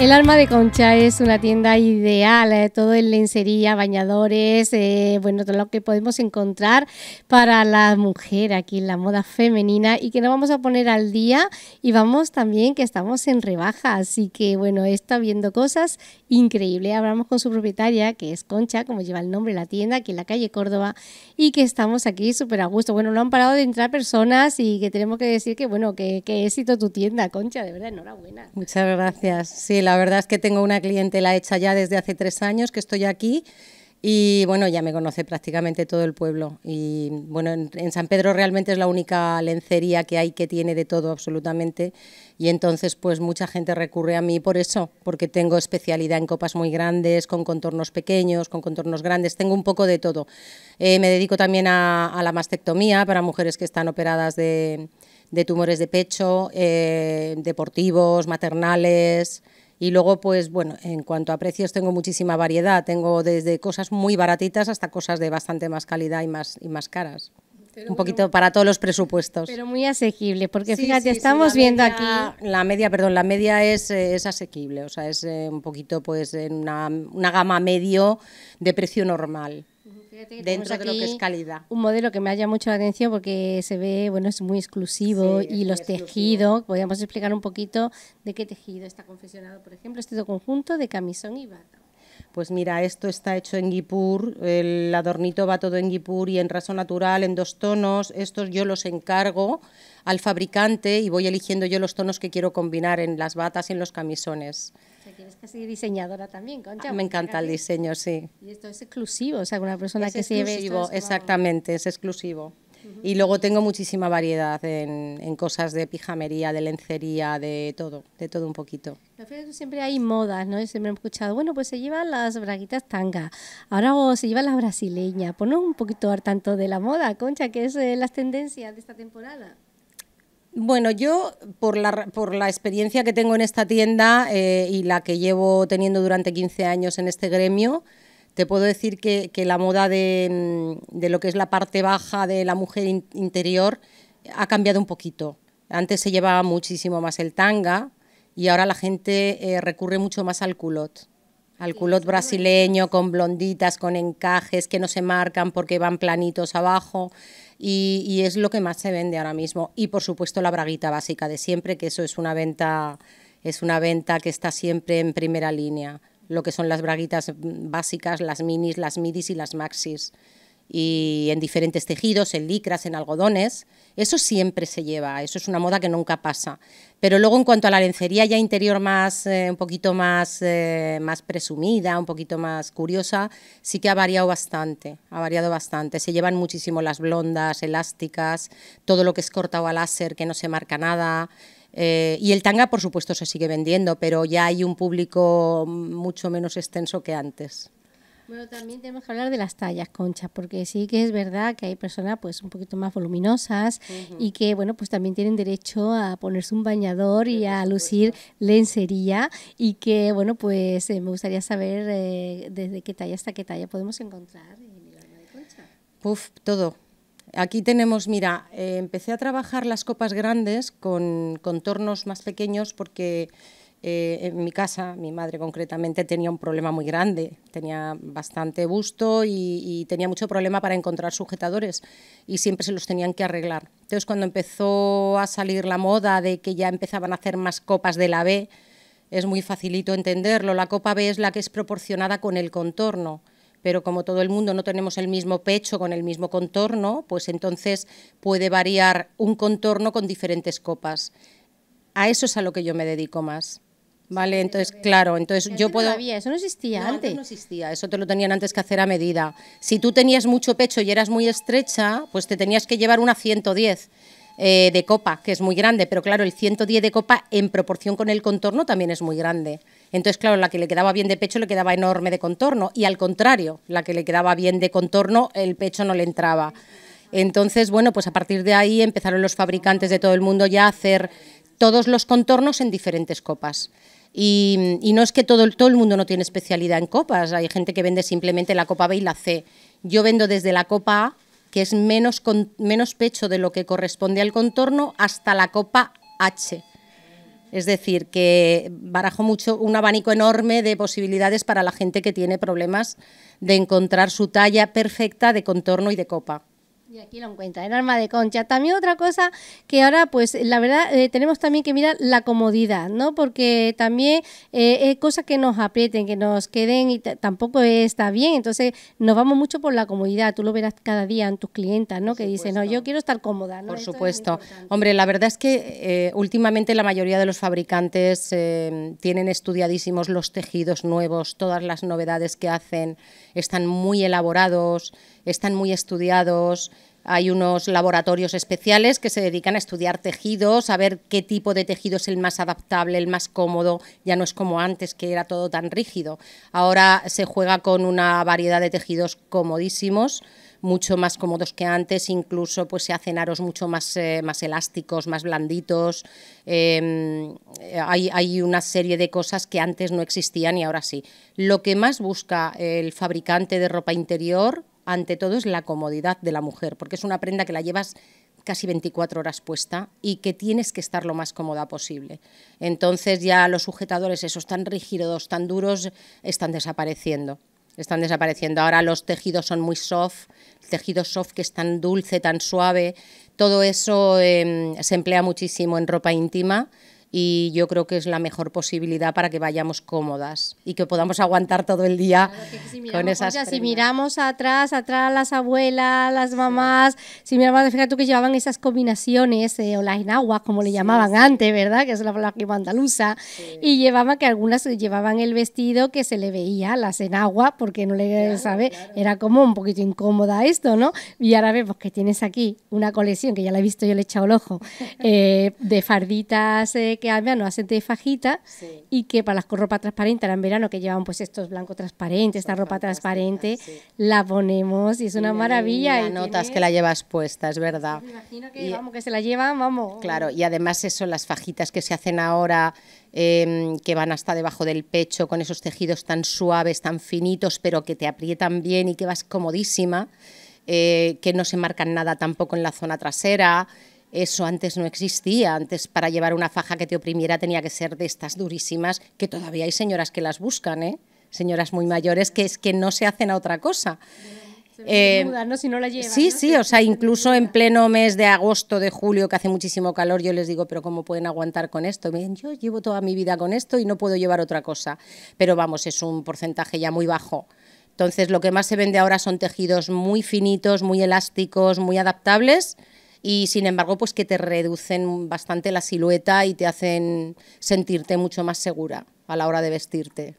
El Alma de Concha es una tienda ideal, eh, todo en lencería, bañadores, eh, bueno, todo lo que podemos encontrar para la mujer aquí en la moda femenina y que nos vamos a poner al día y vamos también que estamos en rebaja, así que bueno, está viendo cosas increíbles. Hablamos con su propietaria, que es Concha, como lleva el nombre la tienda, aquí en la calle Córdoba, y que estamos aquí súper a gusto. Bueno, no han parado de entrar personas y que tenemos que decir que bueno, que, éxito tu tienda, Concha, de verdad, enhorabuena. Muchas gracias. Sí, la verdad es que tengo una clientela hecha ya desde hace tres años que estoy aquí y bueno, ya me conoce prácticamente todo el pueblo. Y bueno, en, San Pedro realmente es la única lencería que hay que tiene de todo absolutamente. Y entonces pues mucha gente recurre a mí por eso, porque tengo especialidad en copas muy grandes, con contornos pequeños, con contornos grandes, tengo un poco de todo. Eh, me dedico también a, la mastectomía para mujeres que están operadas de, tumores de pecho, eh, deportivos, maternales, y luego, pues bueno, en cuanto a precios tengo muchísima variedad, tengo desde cosas muy baratitas hasta cosas de bastante más calidad y más, y más caras. un poquito para todos los presupuestos. Pero muy asequible, porque fíjate, estamos viendo aquí... La media, perdón, la media es, eh, asequible, o sea, es eh, un poquito pues en una, una, gama medio de precio normal dentro de lo que es calidad. Un modelo que me haya mucho la atención porque se ve, bueno, es muy exclusivo y los tejidos, podríamos explicar un poquito de qué tejido está confeccionado, por ejemplo, este conjunto de camisón y bata pues mira, esto está hecho en guipur, el adornito va todo en guipur y en raso natural, en dos tonos, estos yo los encargo al fabricante y voy eligiendo yo los tonos que quiero combinar en las batas y en los camisones. tienes que ser diseñadora también, ah, me encanta el diseño, sí. Y esto es exclusivo, o sea, una persona que se lleve... exactamente, es exclusivo. Y luego tengo muchísima variedad en, cosas de pijamería, de lencería, de todo, de todo un poquito. Siempre hay modas, ¿no? siempre he escuchado, bueno, pues se llevan las braguitas tanga, ahora se llevan las brasileñas. Ponos un poquito tanto de la moda, Concha, que es eh, las tendencias de esta temporada. Bueno, yo por la, por la experiencia que tengo en esta tienda eh, y la que llevo teniendo durante 15 años en este gremio, te puedo decir que, la moda mm, de, lo que es la parte baja de la mujer interior ha cambiado un poquito. Antes se llevaba muchísimo más el tanga y ahora la gente eh, recurre mucho más al culot. Al culot brasileño con blonditas, con encajes que no se marcan porque van planitos abajo. Y, y, es lo que más se vende ahora mismo. Y por supuesto la braguita básica de siempre, que eso es una venta, es una venta que está siempre en primera línea lo que son las braguitas mm, básicas, las minis, las midis y las maxis. Y en diferentes tejidos, en licras, en algodones. Eso siempre se lleva, eso es una moda que nunca pasa. Pero luego en cuanto a la lencería ya interior más, eh, un poquito más, eh, más presumida, un poquito más curiosa, sí que ha variado bastante, ha variado bastante. Se llevan muchísimo las blondas, elásticas, todo lo que es cortado a láser que no se marca nada. Eh, y el tanga, por supuesto, se sigue vendiendo, pero ya hay un público mucho menos extenso que antes. Bueno, también tenemos que hablar de las tallas, Concha, porque sí que es verdad que hay personas pues un poquito más voluminosas y que bueno, pues también tienen derecho a ponerse un bañador y a lucir lencería y que bueno, pues eh, me gustaría saber eh, desde qué talla hasta qué talla podemos encontrar en Concha. Puf, todo. Aquí tenemos, mira, eh, empecé a trabajar las copas grandes con contornos más pequeños porque eh, en mi casa, mi madre concretamente, tenía un problema muy grande. Tenía bastante busto y, y, tenía mucho problema para encontrar sujetadores y siempre se los tenían que arreglar. Entonces, cuando empezó a salir la moda de que ya empezaban a hacer más copas de la B, es muy facilito entenderlo. La copa B es la que es proporcionada con el contorno pero como todo el mundo no tenemos el mismo pecho con el mismo contorno, pues entonces puede variar un contorno con diferentes copas. A eso es a lo que yo me dedico más. Vale, entonces, claro, entonces yo puedo... Todavía, eso no existía no, antes. No existía, eso te lo tenían antes que hacer a medida. Si tú tenías mucho pecho y eras muy estrecha, pues te tenías que llevar una 110 eh, de copa, que es muy grande, pero claro, el 110 de copa en proporción con el contorno también es muy grande. Entonces, claro, la que le quedaba bien de pecho le quedaba enorme de contorno y al contrario, la que le quedaba bien de contorno, el pecho no le entraba. Entonces, bueno, pues a partir de ahí empezaron los fabricantes de todo el mundo ya a hacer todos los contornos en diferentes copas. Y, no es que todo, todo el mundo no tiene especialidad en copas, hay gente que vende simplemente la copa B y la C. Yo vendo desde la copa A que es menos, menos pecho de lo que corresponde al contorno, hasta la copa H. Es decir, que barajo mucho un abanico enorme de posibilidades para la gente que tiene problemas de encontrar su talla perfecta de contorno y de copa. Y aquí lo encuentra, en arma de concha. También otra cosa que ahora, pues la verdad, eh, tenemos también que mirar la comodidad, ¿no? Porque también eh, es cosa que nos aprieten, que nos queden y tampoco está bien. Entonces, nos vamos mucho por la comodidad. Tú lo verás cada día en tus clientas, ¿no? que dicen, no, yo quiero estar cómoda, ¿no? Por supuesto. Hombre, la verdad es que eh, últimamente la mayoría de los fabricantes tienen estudiadísimos los tejidos nuevos, todas las novedades que hacen, están muy elaborados, están muy estudiados. Hay unos laboratorios especiales que se dedican a estudiar tejidos, a ver qué tipo de tejido es el más adaptable, el más cómodo. Ya no es como antes, que era todo tan rígido. Ahora se juega con una variedad de tejidos comodísimos, mucho más cómodos que antes, incluso pues, se hacen aros mucho más, eh, más elásticos, más blanditos. Em, hay una serie de cosas que antes no existían y ahora sí. Lo que más busca el fabricante de ropa interior ante todo es la comodidad de la mujer, porque es una prenda que la llevas casi 24 horas puesta y que tienes que estar lo más cómoda posible. Entonces ya los sujetadores, esos tan rígidos, tan duros, están desapareciendo. Están desapareciendo. Ahora los tejidos son muy soft, tejidos soft que es tan dulce, tan suave. Todo eso em, se emplea muchísimo en ropa íntima y yo creo que es la mejor posibilidad para que vayamos cómodas y que podamos aguantar todo el día si con esas. si miramos atrás, atrás las abuelas, las mamás, si miramos, fíjate tú que llevaban esas combinaciones eh, o las enaguas, como le llamaban antes, ¿verdad? Que es la palabra andaluza, y llevaban que algunas llevaban el vestido que se le veía las enaguas porque no le sabe, era como un poquito incómoda esto, ¿no? Y ahora vemos que tienes aquí una colección que ya la he visto, yo le he echado el ojo, eh, de farditas. Eh, que al verano hacen de fajita y que para las ropa transparente, ahora en verano que llevan pues estos blancos transparentes, esta ropa transparente, la ponemos y es una maravilla. Y ¿eh? notas que la llevas puesta, es verdad. Me imagino que, vamos, que se la llevan, vamos. Claro, y además eso, las fajitas que se hacen ahora, em, que van hasta debajo del pecho, con esos tejidos tan suaves, tan finitos, pero que te aprietan bien y que vas comodísima, eh, que no se marcan nada tampoco en la zona trasera, eso antes no existía, antes para llevar una faja que te oprimiera tenía que ser de estas durísimas, que todavía hay señoras que las buscan, ¿eh? señoras muy mayores, que es que no se hacen a otra cosa. Eh, si no la llevan, sí, sí, o sea, incluso en pleno mes de agosto, de julio, que hace muchísimo calor, yo les digo, pero ¿cómo pueden aguantar con esto? yo llevo toda mi vida con esto y no puedo llevar otra cosa. Pero vamos, es un porcentaje ya muy bajo. Entonces, lo que más se vende ahora son tejidos muy finitos, muy elásticos, muy adaptables y sin embargo pues que te reducen bastante la silueta y te hacen sentirte mucho más segura a la hora de vestirte.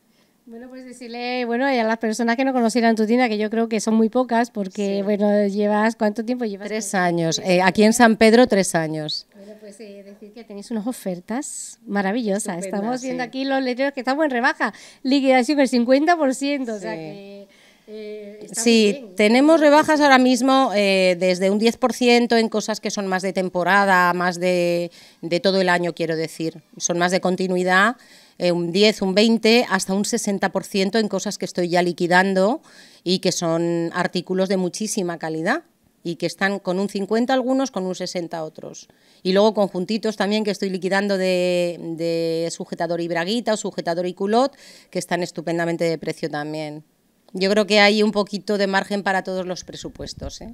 Bueno, pues decirle, bueno, a las personas que no conocieran tu tienda, que yo creo que son muy pocas, porque, bueno, llevas, ¿cuánto tiempo llevas? Tres eh, años, aquí en San Pedro tres años. Bueno, pues eh, decir que tenéis unas ofertas maravillosas, estamos viendo aquí los letreros que estamos en rebaja, liquidación el 50%, o sea que eh, sí, tenemos rebajas ahora mismo eh, desde un 10% en cosas que son más de temporada, más de, todo el año, quiero decir. Son más de continuidad, eh, un 10, un 20, hasta un 60% en cosas que estoy ya liquidando y que son artículos de muchísima calidad y que están con un 50 algunos, con un 60 otros. Y luego conjuntitos también que estoy liquidando de, de sujetador y braguita o sujetador y culot, que están estupendamente de precio también. Yo creo que hay un poquito de margen para todos los presupuestos. ¿eh?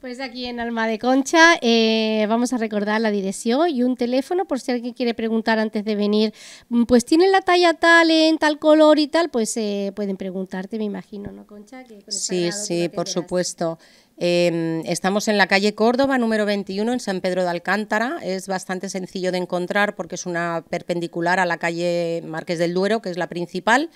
Pues aquí en Alma de Concha eh, vamos a recordar la dirección y un teléfono por si alguien quiere preguntar antes de venir, mm, pues tienen la talla tal, en tal color y tal, pues eh, pueden preguntarte, me imagino, ¿no, Concha? sí, sí, por supuesto. Em, estamos en la calle Córdoba, número 21, en San Pedro de Alcántara. Es bastante sencillo de encontrar porque es una perpendicular a la calle Márquez del Duero, que es la principal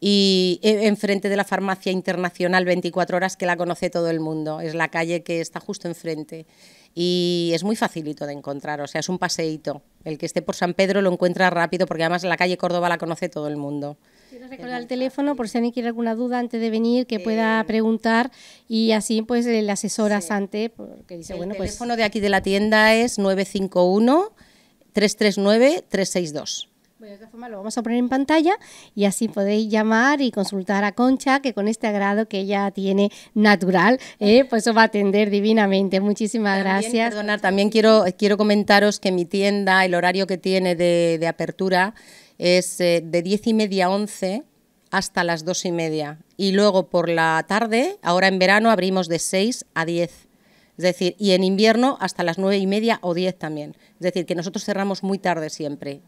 y e, enfrente de la farmacia internacional 24 horas que la conoce todo el mundo. Es la calle que está justo enfrente y es muy facilito de encontrar, o sea, es un paseíto. El que esté por San Pedro lo encuentra rápido porque además la calle Córdoba la conoce todo el mundo. Quiero recordar el teléfono por si alguien quiere alguna duda antes de venir que pueda eh. preguntar y así pues eh, le asesoras Sante porque dice, el bueno, pues... teléfono de aquí de la tienda es 951 339 362. Bueno, de esta forma lo vamos a poner en pantalla y así podéis llamar y consultar a Concha, que con este agrado que ella tiene natural, eh, pues os va a atender divinamente. Muchísimas gracias. Perdonar, también quiero, quiero comentaros que mi tienda, el horario que tiene de, apertura es eh, de 10 y media a 11 hasta las 2 y media. Y luego por la tarde, ahora en verano, abrimos de 6 a 10. Es decir, y en invierno hasta las 9 y media o 10 también. Es decir, que nosotros cerramos muy tarde siempre.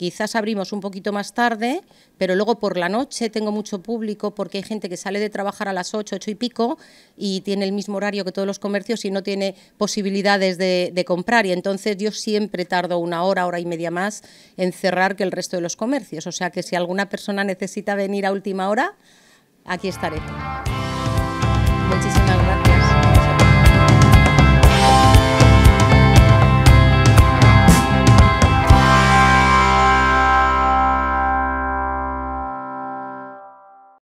Quizás abrimos un poquito más tarde, pero luego por la noche tengo mucho público porque hay gente que sale de trabajar a las 8, 8 y pico y tiene el mismo horario que todos los comercios y no tiene posibilidades de, de comprar. Y entonces yo siempre tardo una hora, hora y media más en cerrar que el resto de los comercios. O sea que si alguna persona necesita venir a última hora, aquí estaré. Muchísimas gracias.